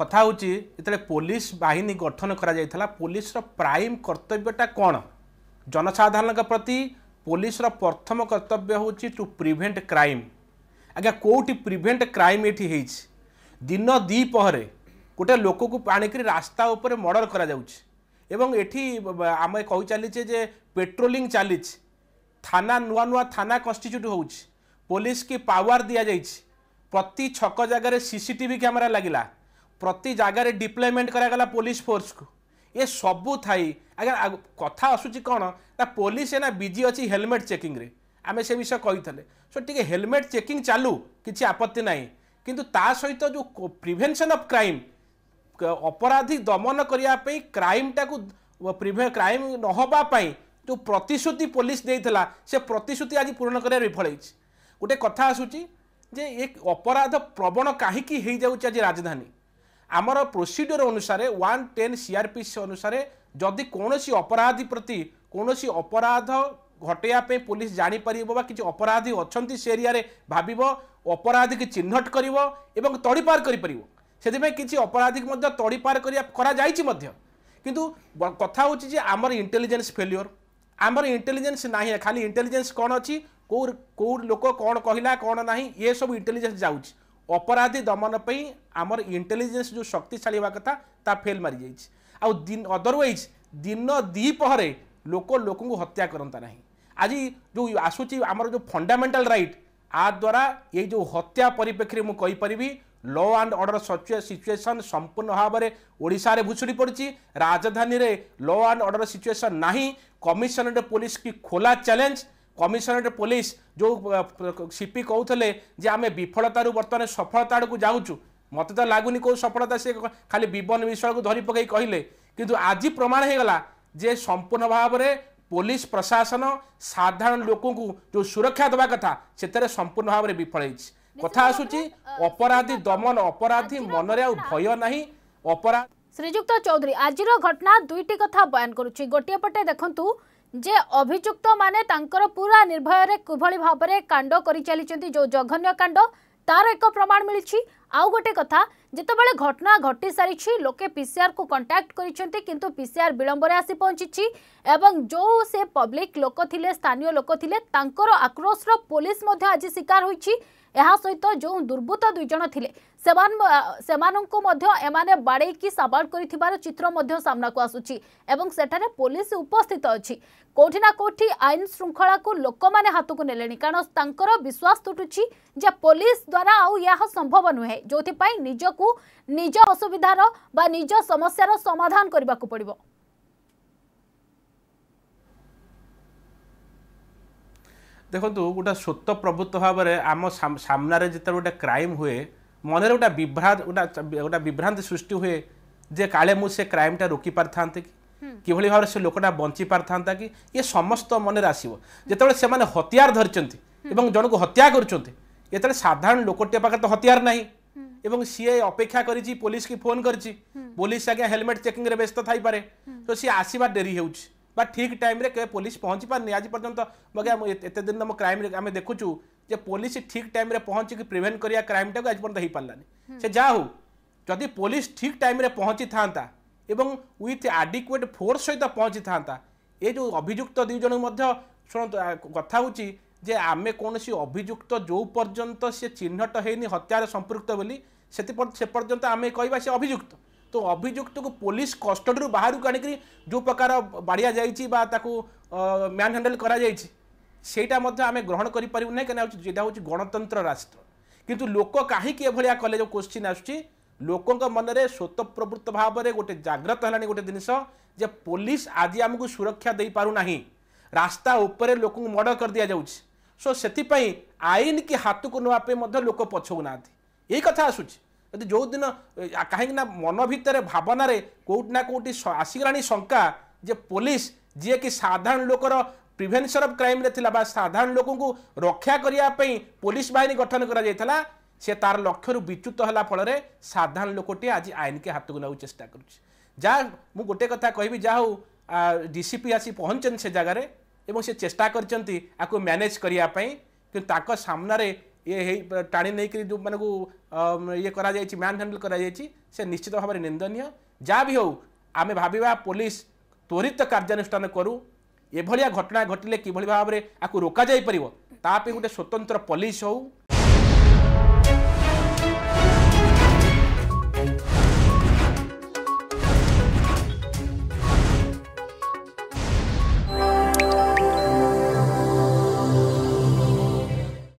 কথা হচ্ছে যেতে পুলিশ বাহিনী গঠন করা যাই পুলিশর প্রাইম কর্তব্যটা কোণ জনসাধারণ প্রতি পুলিশর প্রথম কর্তব্য হচ্ছে টু প্রিভেন্ট ক্রাইম আজ্ঞা কোটি প্রিভেন্ট ক্রাইম এটি হয়েছে দিন দ্বিপহরে গোটে লোককে আনিক রাস্তা উপরে মর্ডর করা যাচ্ছে এবং এটি আমি কই চালিছে যে পেট্রোলিং চালিছে থানা নূয়া নূয়া থানা কনস্টিচ্যুট হচ্ছে পুলিশ কি পাওয়ার দিয়া যাইছে প্রতি ছক জায়গায় সিসিটিভি ক্যামেরা লাগিলা ପ୍ରତି ଜାଗାରେ ଡିପ୍ଲୟମେଣ୍ଟ କରାଗଲା ପୋଲିସ ଫୋର୍ସକୁ ଏ ସବୁ ଥାଇ ଆଜ୍ଞା କଥା ଆସୁଛି କ'ଣ ନା ପୋଲିସ ଏନା ବିଜି ଅଛି ହେଲମେଟ୍ ଚେକିଂରେ ଆମେ ସେ ବିଷୟ କହିଥିଲେ ସୋ ଟିକେ ହେଲମେଟ୍ ଚେକିଂ ଚାଲୁ କିଛି ଆପତ୍ତି ନାହିଁ କିନ୍ତୁ ତା ସହିତ ଯେଉଁ ପ୍ରିଭେନ୍ସନ୍ ଅଫ୍ କ୍ରାଇମ୍ ଅପରାଧୀ ଦମନ କରିବା ପାଇଁ କ୍ରାଇମ୍ଟାକୁ ପ୍ରିଭେ କ୍ରାଇମ୍ ନହେବା ପାଇଁ ଯେଉଁ ପ୍ରତିଶ୍ରୁତି ପୋଲିସ ଦେଇଥିଲା ସେ ପ୍ରତିଶ୍ରୁତି ଆଜି ପୂରଣ କରିବା ବିଫଳେଇଛି ଗୋଟେ କଥା ଆସୁଛି ଯେ ଏ ଅପରାଧ ପ୍ରବଣ କାହିଁକି ହେଇଯାଉଛି ଆଜି ରାଜଧାନୀ ଆମର ପ୍ରୋସିଡ଼ିଓର ଅନୁସାରେ ୱାନ୍ ଟେନ୍ ସିଆର୍ପିସି ଅନୁସାରେ ଯଦି କୌଣସି ଅପରାଧୀ ପ୍ରତି କୌଣସି ଅପରାଧ ଘଟେଇବା ପାଇଁ ପୋଲିସ ଜାଣିପାରିବ ବା କିଛି ଅପରାଧୀ ଅଛନ୍ତି ସେ ଏରିଆରେ ଭାବିବ ଅପରାଧୀକି ଚିହ୍ନଟ କରିବ ଏବଂ ତଡ଼ିପାର କରିପାରିବ ସେଥିପାଇଁ କିଛି ଅପରାଧୀକି ମଧ୍ୟ ତଡ଼ିପାର କରିବା କରାଯାଇଛି ମଧ୍ୟ କିନ୍ତୁ କଥା ହେଉଛି ଯେ ଆମର ଇଣ୍ଟେଲିଜେନ୍ସ ଫେଲିଓର ଆମର ଇଣ୍ଟେଲିଜେନ୍ସ ନାହିଁ ଖାଲି ଇଣ୍ଟେଲିଜେନ୍ସ କ'ଣ ଅଛି କେଉଁ କେଉଁ ଲୋକ କ'ଣ କହିଲା କ'ଣ ନାହିଁ ଇଏ ସବୁ ଇଣ୍ଟେଲିଜେନ୍ସ ଯାଉଛି ଅପରାଧୀ ଦମନ ପାଇଁ ଆମର ଇଣ୍ଟେଲିଜେନ୍ସ ଯେଉଁ ଶକ୍ତି ଛାଡ଼ିବା କଥା ତା ଫେଲ୍ ମାରିଯାଇଛି ଆଉ ଅଦରୱାଇଜ୍ ଦିନ ଦ୍ୱିପହରେ ଲୋକ ଲୋକଙ୍କୁ ହତ୍ୟା କରନ୍ତା ନାହିଁ ଆଜି ଯେଉଁ ଆସୁଛି ଆମର ଯେଉଁ ଫଣ୍ଡାମେଣ୍ଟାଲ ରାଇଟ୍ ଆ ଦ୍ୱାରା ଏଇ ଯେଉଁ ହତ୍ୟା ପରିପ୍ରେକ୍ଷୀରେ ମୁଁ କହିପାରିବି ଲ ଆଣ୍ଡ ଅର୍ଡ଼ର ସିଚୁଏସନ୍ ସମ୍ପୂର୍ଣ୍ଣ ଭାବରେ ଓଡ଼ିଶାରେ ଭୁଷୁଡ଼ି ପଡ଼ିଛି ରାଜଧାନୀରେ ଲ ଆଣ୍ଡ ଅର୍ଡ଼ର ସିଚୁଏସନ୍ ନାହିଁ କମିଶନରେଟ୍ ପୋଲିସକି ଖୋଲା ଚ୍ୟାଲେଞ୍ଜ কমিশনরেট পুলিশ ଯେଉଁ ସିପି କହୁଥିଲେ ଯେ ଆମେ ବିଫଳତାରୁ ବର୍ତ୍ତମାନ ସଫଳତା ଆଡ଼କୁ ଯାଉଛୁ ମୋତେ ତ ଲାଗୁନି କେଉଁ ସଫଳତା ସେ ଖାଲି ବିବନ ବିଶ୍ୱାଳକୁ ଧରି ପକାଇ କହିଲେ କିନ୍ତୁ ଆଜି ପ୍ରମାଣ ହୋଇଗଲା ଯେ ସମ୍ପୂର୍ଣ୍ଣ ଭାବରେ ପୋଲିସ ପ୍ରଶାସନ ସାଧାରଣ ଲୋକଙ୍କୁ ଯେଉଁ ସୁରକ୍ଷା ଦେବା କଥା ସେଥିରେ ସମ୍ପୂର୍ଣ୍ଣ ଭାବରେ ବିଫଳ ହେଇଛି କଥା ଆସୁଛି ଅପରାଧୀ ଦମନ ଅପରାଧୀ ମନରେ ଆଉ ଭୟ ନାହିଁ ଅପରାଧ ଶ୍ରୀଯୁକ୍ତ ଚୌଧୁରୀ ଆଜିର ଘଟଣା ଦୁଇଟି କଥା ବୟାନ କରୁଛି ଗୋଟିଏ ପଟେ ଦେଖନ୍ତୁ যে অভিযুক্ত মানে তাঁর পুরা নির্ভয়ের কিভাবে ভাবে কাণ্ড করে চাল যে জঘন্য কাণ্ড তার এক প্রমাণ মিছে আউ গোটে কথা যেতবে ঘটনা ঘটি সারিছি লোকে পিসিআর কু কন্টাক্ট করেছেন কিন্তু পিসিআর বিলম্বরে আসি পৌঁছিছি এবং যে সে পব্লিক লোক লে স্থানীয় লোক লে তাঁর আক্রোশর পুলিশ আজ শিকার হয়েছে ଏହା ସହିତ ଯେଉଁ ଦୁର୍ବୃତ୍ତ ଦୁଇ ଜଣ ଥିଲେ ସେମାନଙ୍କୁ ମଧ୍ୟ ଏମାନେ ବାଡ଼େଇକି ସାବାଡ଼ କରିଥିବାର ଚିତ୍ର ମଧ୍ୟ ସାମ୍ନାକୁ ଆସୁଛି ଏବଂ ସେଠାରେ ପୋଲିସ ଉପସ୍ଥିତ ଅଛି କେଉଁଠି ନା କେଉଁଠି ଆଇନ ଶୃଙ୍ଖଳାକୁ ଲୋକମାନେ ହାତକୁ ନେଲେଣି କାରଣ ତାଙ୍କର ବିଶ୍ୱାସ ତୁଟୁଛି ଯେ ପୋଲିସ ଦ୍ୱାରା ଆଉ ଏହା ସମ୍ଭବ ନୁହେଁ ଯେଉଁଥିପାଇଁ ନିଜକୁ ନିଜ ଅସୁବିଧାର ବା ନିଜ ସମସ୍ୟାର ସମାଧାନ କରିବାକୁ ପଡ଼ିବ ଦେଖନ୍ତୁ ଗୋଟେ ସ୍ୱତ ପ୍ରଭୁତ୍ୱ ଭାବରେ ଆମ ସାମ୍ନାରେ ଯେତେବେଳେ ଗୋଟେ କ୍ରାଇମ୍ ହୁଏ ମନରେ ଗୋଟେ ବିଭ୍ରାନ୍ତ ଗୋଟେ ଗୋଟେ ବିଭ୍ରାନ୍ତି ସୃଷ୍ଟି ହୁଏ ଯେ କାଳେ ମୁଁ ସେ କ୍ରାଇମ୍ଟା ରୋକିପାରିଥାନ୍ତି କି କିଭଳି ଭାବରେ ସେ ଲୋକଟା ବଞ୍ଚିପାରିଥାନ୍ତା କି ଇଏ ସମସ୍ତ ମନରେ ଆସିବ ଯେତେବେଳେ ସେମାନେ ହତିଆର ଧରିଛନ୍ତି ଏବଂ ଜଣକୁ ହତ୍ୟା କରୁଛନ୍ତି ଯେତେବେଳେ ସାଧାରଣ ଲୋକଟିଏ ପାଖରେ ତ ହତିଆର ନାହିଁ ଏବଂ ସିଏ ଅପେକ୍ଷା କରିଛି ପୋଲିସକି ଫୋନ୍ କରିଛି ପୋଲିସ ଆଜ୍ଞା ହେଲମେଟ୍ ଚେକିଂରେ ବ୍ୟସ୍ତ ଥାଇପାରେ ତ ସିଏ ଆସିବା ଡେରି ହେଉଛି বা ঠিক টাইমে কেবে পুলিশ পৌঁছি পারি আজ পর্যন্ত বাকি এত দিন আম ক্রাইম আমি দেখুছু যে পুলিশ ঠিক টাইমে পৌঁছিকি প্রিভেন্ট করা ক্রাইমটা আজ পর্যন্ত হয়ে পারানি সে যা হো যদি পুলিশ ঠিক টাইমে পৌঁছি থাকে এবং উইথ আডিকুয়েট ফোর্স সহ পৌঁছি থাকে এই যে অভিযুক্ত দুইজন শুণত কথা হচ্ছে যে আমি কৌশি অভিযুক্ত যে পর্যন্ত সে চিহ্নট হয়নি হত্যার সম্পৃক্ত বলে সে পর্যন্ত আমি কহবা সে অভিযুক্ত तो अभियुक्त को पुलिस कस्टडी बाहर को आने जो प्रकार बाड़िया जाता मैन हाण्डेल करेंटा ग्रहण करना क्या हूँ गणतंत्र राष्ट्र किंतु लोक कहीं कले जो क्वेश्चन मन में मनरे स्वतप्रवृत्त भाव में गोटे जग्रत है गोटे जिनस पुलिस आज आम को सुरक्षा दे पारना रास्ता उपर लोक मर्डर कर दि जाऊँच सो से आईन कि हाथ को नाप लोक पछौना ये कथा आसूँ ଯଦି ଯେଉଁଦିନ କାହିଁକିନା ମନ ଭିତରେ ଭାବନାରେ କେଉଁଠି ନା କେଉଁଠି ଆସିଗଲାଣି ଶଙ୍କା ଯେ ପୋଲିସ ଯିଏକି ସାଧାରଣ ଲୋକର ପ୍ରିଭେନ୍ସନ୍ ଅଫ୍ କ୍ରାଇମ୍ରେ ଥିଲା ବା ସାଧାରଣ ଲୋକଙ୍କୁ ରକ୍ଷା କରିବା ପାଇଁ ପୋଲିସ ବାହିନୀ ଗଠନ କରାଯାଇଥିଲା ସେ ତାର ଲକ୍ଷ୍ୟରୁ ବିଚ୍ୟୁତ ହେଲା ଫଳରେ ସାଧାରଣ ଲୋକଟିଏ ଆଜି ଆଇନକେ ହାତକୁ ନେବାକୁ ଚେଷ୍ଟା କରୁଛି ଯାହା ମୁଁ ଗୋଟେ କଥା କହିବି ଯାହା ହଉ ଡିସିପି ଆସି ପହଞ୍ଚନ୍ତି ସେ ଜାଗାରେ ଏବଂ ସେ ଚେଷ୍ଟା କରିଛନ୍ତି ଆକୁ ମ୍ୟାନେଜ୍ କରିବା ପାଇଁ କିନ୍ତୁ ତାଙ୍କ ସାମ୍ନାରେ ଇଏ ହେଇ ଟାଣି ନେଇକରି ଯେଉଁମାନଙ୍କୁ ଇଏ କରାଯାଇଛି ମ୍ୟାନ୍ ହ୍ୟାଣ୍ଡେଲ୍ କରାଯାଇଛି ସେ ନିଶ୍ଚିତ ଭାବରେ ନିନ୍ଦନୀୟ ଯାହା ବି ହେଉ ଆମେ ଭାବିବା ପୋଲିସ ତ୍ୱରିତ କାର୍ଯ୍ୟାନୁଷ୍ଠାନ କରୁ ଏଭଳିଆ ଘଟଣା ଘଟିଲେ କିଭଳି ଭାବରେ ଆକୁ ରୋକାଯାଇପାରିବ ତା ପାଇଁ ଗୋଟେ ସ୍ୱତନ୍ତ୍ର ପୋଲିସ ହେଉ